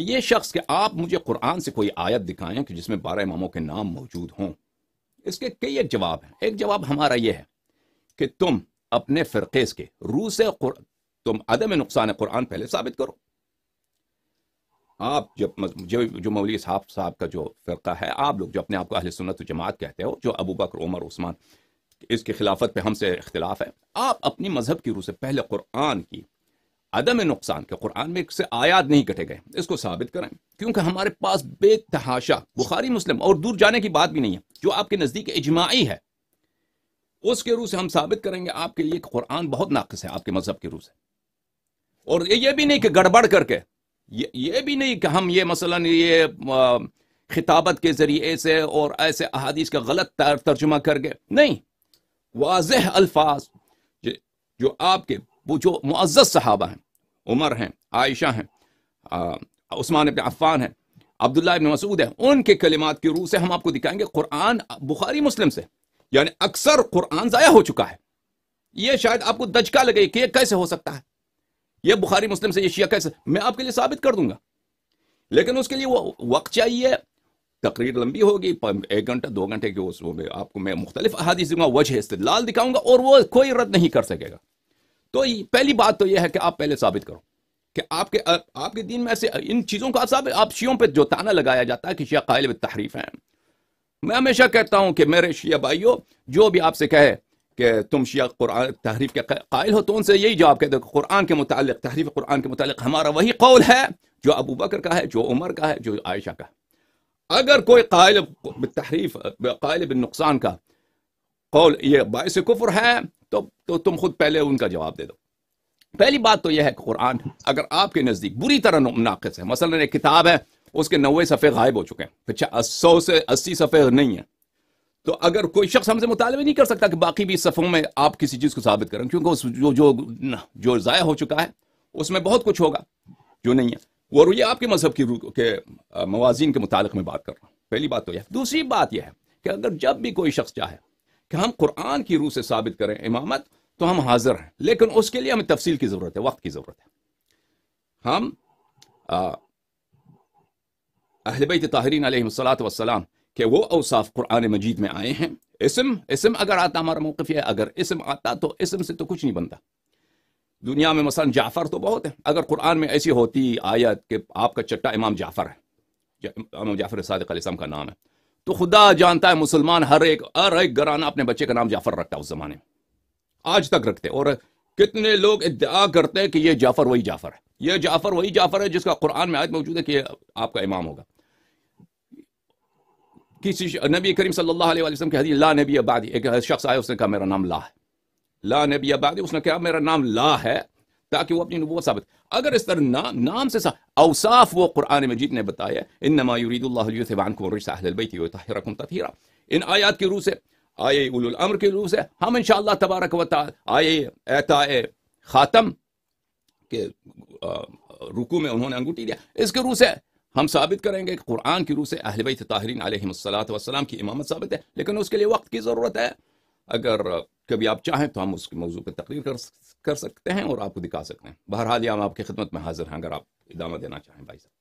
کہ یہ شخص کہ آپ مجھے قرآن سے کوئی آیت دکھائیں کہ جس میں بارہ اماموں کے نام موجود ہوں اس کے کئی ایک جواب ہیں ایک جواب ہمارا یہ ہے کہ تم اپنے فرقیز کے روح سے تم عدم نقصان قرآن پہلے ثابت کرو آپ جب جو مولوی صاحب صاحب کا جو فرقہ ہے آپ لوگ جو اپنے آپ کو اہل سنت و جماعت کہتے ہو جو ابو بکر عمر عثمان اس کے خلافت پہ ہم سے اختلاف ہے آپ اپنی مذہب کی روح سے پہلے قرآن کی عدم نقصان کے قرآن میں سے آیات نہیں کٹے گئے اس کو ثابت کریں کیونکہ ہمارے پاس بے تحاشا بخاری مسلم اور دور جانے کی بات بھی نہیں ہے جو آپ کے نزدیک اجماعی ہے اس کے روح سے ہم ثابت کریں گے آپ کے لیے قرآن بہت ناقص ہے آپ کے مذہب کے روح سے اور یہ بھی نہیں کہ گڑبڑ کر کے یہ بھی نہیں کہ ہم یہ مثلا یہ خطابت کے ذریعے سے اور ایسے احادیث کا غلط ترجمہ کر کے نہیں واضح الفاظ جو آپ کے وہ جو معزز صحابہ ہیں عمر ہیں عائشہ ہیں عثمان ابن عفان ہیں عبداللہ ابن مسعود ہیں ان کے کلمات کی روح سے ہم آپ کو دکھائیں گے قرآن بخاری مسلم سے یعنی اکثر قرآن ضائع ہو چکا ہے یہ شاید آپ کو دچکا لگے کہ یہ کیسے ہو سکتا ہے یہ بخاری مسلم سے یہ شیعہ کیسے میں آپ کے لیے ثابت کر دوں گا لیکن اس کے لیے وہ وقت چاہیے تقریر لمبی ہوگی ایک گھنٹہ دو گھنٹے کے آپ کو میں مختلف احادیث گا وجہ استدلال دکھاؤں گا اور وہ کوئی رد نہیں کر سکے گا تو پہلی بات تو یہ ہے کہ آپ پہلے ثابت کرو کہ آپ کے آپ کے دین میں ایسے ان چیزوں کا ثابت آپ شیوں پہ جو تانا لگایا جاتا ہے کہ شیعہ قائل تحریف ہیں میں ہمیشہ کہتا ہوں کہ میرے شیعہ بھائیوں جو بھی آپ سے کہے کہ تم شیعہ قرآن تحریف کے قائل ہو تو ان سے یہی جواب آپ کہتے کہ قرآن کے متعلق تحریف قرآن کے متعلق ہمارا وہی قول ہے جو ابو بکر کا ہے جو عمر کا ہے جو عائشہ کا ہے اگر کوئی قائل تحریف قائل نقصان کا قول یہ باعث کفر ہے تو تم خود پہلے ان کا جواب دے دو پہلی بات تو یہ ہے کہ قرآن اگر آپ کے نزدیک بری طرح ناقص ہے مثلا ایک کتاب ہے اس کے نوے صفحے غائب ہو چکے ہیں اچھا سو سے اسی صفحے نہیں ہیں تو اگر کوئی شخص ہم سے مطالبہ نہیں کر سکتا کہ باقی بھی صفحوں میں آپ کسی چیز کو ثابت کریں کیونکہ اس جو جو جو ضائع ہو چکا ہے اس میں بہت کچھ ہوگا جو نہیں ہے وہ رویہ آپ کے مذہب کی کے موازین کے متعلق میں بات کر رہا ہوں پہلی بات تو یہ دوسری بات یہ ہے کہ اگر جب بھی کوئی شخص چاہے کہ ہم قرآن کی روح سے ثابت کریں امامت تو ہم حاضر ہیں لیکن اس کے لیے ہمیں تفصیل کی ضرورت ہے وقت کی ضرورت ہے ہم اہل بیت تاہرین علیہ السلام وسلام کہ وہ اوصاف قرآن مجید میں آئے ہیں اسم اسم اگر آتا ہمارا موقف ہے اگر اسم آتا تو اسم سے تو کچھ نہیں بنتا دنیا میں مثلا جعفر تو بہت ہے اگر قرآن میں ایسی ہوتی آیت کہ آپ کا چٹا امام جعفر ہے امام جعفر صادق علیہ السلام کا نام ہے تو خدا جانتا ہے مسلمان ہر ایک ہر ایک گرانہ اپنے بچے کا نام جعفر رکھتا ہے اس زمانے میں آج تک رکھتے اور کتنے لوگ ادعا کرتے ہیں کہ یہ جعفر وہی جعفر ہے یہ جعفر وہی جعفر ہے جس کا قرآن میں آج موجود ہے کہ یہ آپ کا امام ہوگا کسی نبی کریم صلی اللہ علیہ وسلم کے حدیث لا نبی آبادی ایک شخص آیا اس نے کہا میرا نام لا ہے لا نبی آبادی اس نے کہا میرا نام لا ہے تاکہ وہ وہ اپنی نبوت ثابت اگر اس طرح نام نام سے اوصاف قرآن مجید نے بتایا انما اهل البيت ويطهركم تطهيرا ان آیات کی کی روح روح سے آئے اول الامر سے ہم انشاءاللہ تبارک و تعالی آئے خاتم کے رقو میں انہوں نے انگوٹی دیا اس کے روح سے ہم ثابت کریں گے کہ قرآن کی روح سے اہل بیت طاہرین علیہ صلاۃ وسلام کی امامت ثابت ہے لیکن اس کے لیے وقت کی ضرورت ہے اگر کبھی آپ چاہیں تو ہم اس کے موضوع پہ تقریر کر سکتے ہیں اور آپ کو دکھا سکتے ہیں بہرحال یہ ہم آپ کی خدمت میں حاضر ہیں اگر آپ ادامہ دینا چاہیں بھائی صاحب